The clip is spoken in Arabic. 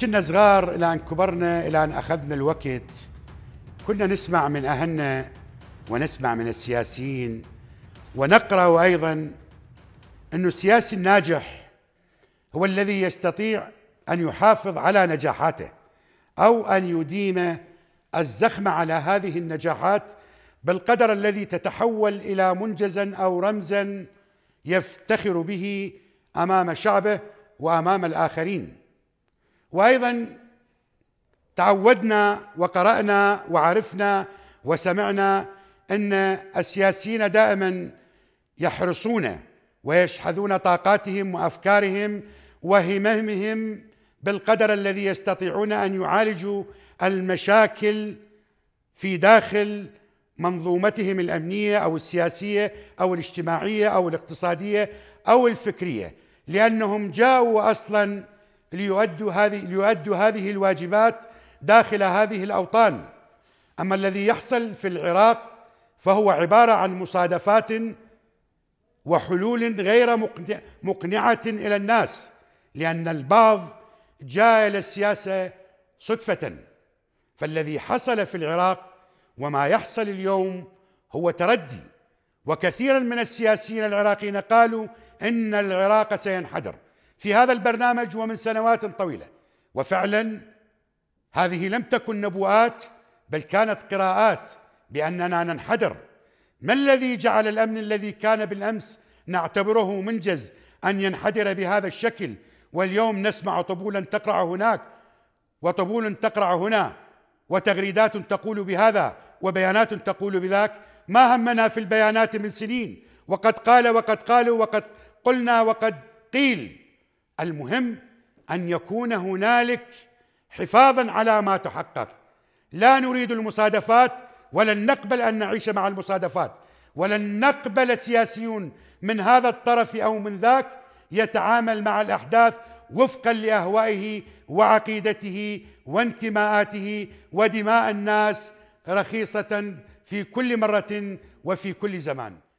كنا صغار الى ان كبرنا الى ان اخذنا الوقت كنا نسمع من اهلنا ونسمع من السياسيين ونقرا ايضا أن السياسي الناجح هو الذي يستطيع ان يحافظ على نجاحاته او ان يديم الزخم على هذه النجاحات بالقدر الذي تتحول الى منجزا او رمزا يفتخر به امام شعبه وامام الاخرين وايضا تعودنا وقرانا وعرفنا وسمعنا ان السياسيين دائما يحرصون ويشحذون طاقاتهم وافكارهم وهممهم بالقدر الذي يستطيعون ان يعالجوا المشاكل في داخل منظومتهم الامنيه او السياسيه او الاجتماعيه او الاقتصاديه او الفكريه لانهم جاءوا اصلا ليؤدوا هذه ليؤدوا هذه الواجبات داخل هذه الاوطان اما الذي يحصل في العراق فهو عباره عن مصادفات وحلول غير مقنعه الى الناس لان البعض جاء الى السياسه صدفه فالذي حصل في العراق وما يحصل اليوم هو تردي وكثيرا من السياسيين العراقيين قالوا ان العراق سينحدر في هذا البرنامج ومن سنوات طويله وفعلا هذه لم تكن نبوءات بل كانت قراءات باننا ننحدر ما الذي جعل الامن الذي كان بالامس نعتبره منجز ان ينحدر بهذا الشكل واليوم نسمع طبولا تقرع هناك وطبول تقرع هنا وتغريدات تقول بهذا وبيانات تقول بذاك ما همنا في البيانات من سنين وقد قال وقد قالوا وقد قلنا وقد قيل المهم ان يكون هنالك حفاظا على ما تحقق لا نريد المصادفات ولن نقبل ان نعيش مع المصادفات ولن نقبل سياسيون من هذا الطرف او من ذاك يتعامل مع الاحداث وفقا لاهوائه وعقيدته وانتماءاته ودماء الناس رخيصه في كل مره وفي كل زمان